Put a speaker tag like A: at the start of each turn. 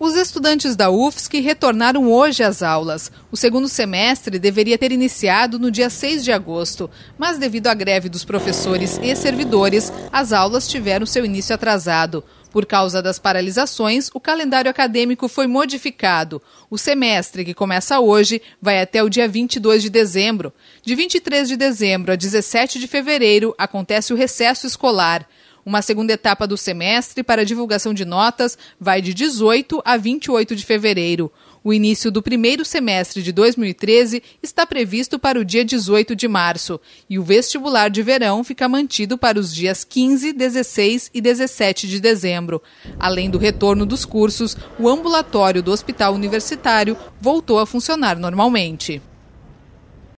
A: Os estudantes da UFSC retornaram hoje às aulas. O segundo semestre deveria ter iniciado no dia 6 de agosto, mas devido à greve dos professores e servidores, as aulas tiveram seu início atrasado. Por causa das paralisações, o calendário acadêmico foi modificado. O semestre, que começa hoje, vai até o dia 22 de dezembro. De 23 de dezembro a 17 de fevereiro, acontece o recesso escolar. Uma segunda etapa do semestre para divulgação de notas vai de 18 a 28 de fevereiro. O início do primeiro semestre de 2013 está previsto para o dia 18 de março e o vestibular de verão fica mantido para os dias 15, 16 e 17 de dezembro. Além do retorno dos cursos, o ambulatório do Hospital Universitário voltou a funcionar normalmente.